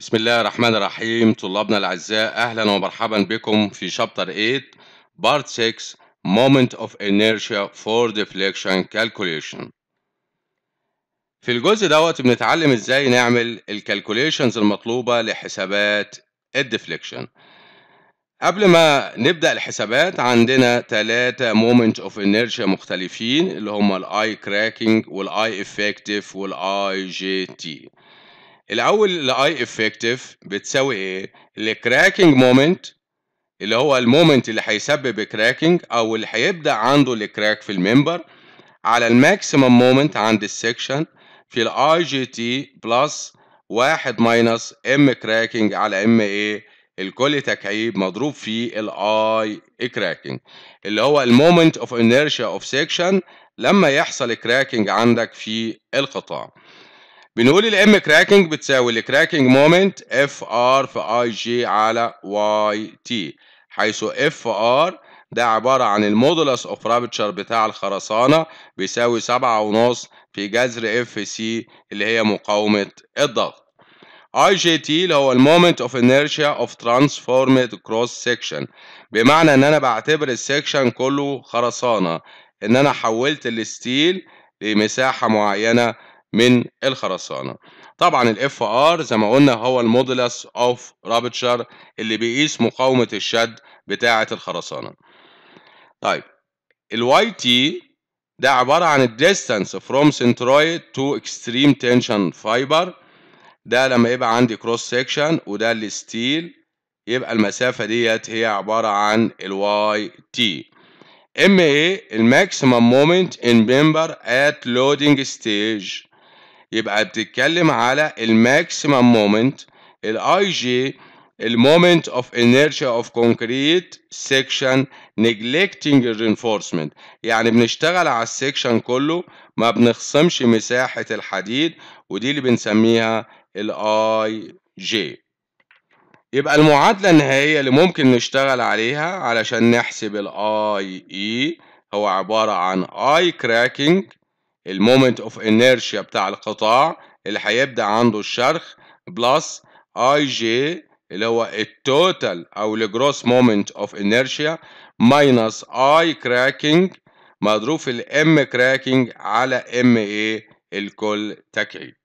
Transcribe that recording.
بسم الله الرحمن الرحيم طلابنا الأعزاء أهلا ومرحبا بكم في شابتر 8 بارت 6 مومنت اوف انيرشيا فور ديفليكشن كالكوليشن في الجزء دوت بنتعلم ازاي نعمل الكالكوليشنز المطلوبة لحسابات الديفليكشن قبل ما نبدأ الحسابات عندنا ثلاثة مومنت اوف انيرشيا مختلفين اللي هما الاي كراكنج والاي افكتيف والاي جي تي الاول الاي افكتيف بتساوي ايه الكراكنج مومنت اللي هو المومنت اللي هيسبب كراكنج او اللي هيبدا عنده الكراك في الممبر على الماكسيمم مومنت عند السكشن في الاي جي تي بلس واحد ماينس ام كراكنج على ام ايه الكل تكعيب مضروب في الاي كراكنج اللي هو المومنت اوف انيرشيا اوف سكشن لما يحصل كراكنج عندك في القطاع بنقول الام كراكنج بتساوي الكراكنج مومنت اف ار في اي جي على واي تي حيث اف ار ده عبارة عن المودولس اوف رابتشر بتاع الخرسانة بيساوي سبعة ونص في جذر اف سي اللي هي مقاومة الضغط. اي جي تي اللي هو المومنت اوف انيرشيا اوف ترانسفورمد كروس سيكشن بمعنى ان انا بعتبر السيكشن كله خرسانة ان انا حولت الستيل لمساحة معينة من الخرسانة طبعا الاف ار زي ما قلنا هو المودولس اوف رابتشر اللي بيقيس مقاومة الشد بتاعة الخرسانة طيب الواي تي ده عبارة عن الديستانس فروم سنترويد تو اكستريم تنشن فايبر ده لما يبقى عندي كروس سيكشن وده الستيل يبقى المسافة ديت هي عبارة عن الواي تي ام ايه الماكسيمم مومنت ان ممبر ات لودنج ستيج يبقى بتتكلم على الماكسيمم مومنت الاي جي المومنت اوف انرشيا اوف كونكريت سيكشن نجلكتنج الرينفورسمنت يعني بنشتغل على السيكشن كله ما بنخصمش مساحه الحديد ودي اللي بنسميها الاي جي يبقى المعادله النهائيه اللي ممكن نشتغل عليها علشان نحسب الـ IE هو عباره عن I cracking المومنت اوف انيرشيا بتاع القطاع اللي هيبدا عنده الشرخ بلس اي جي اللي هو التوتال او الجروس مومنت اوف انيرشيا ماينس اي كراكنج مضروب في الام كراكنج على ام ايه الكل تكعيب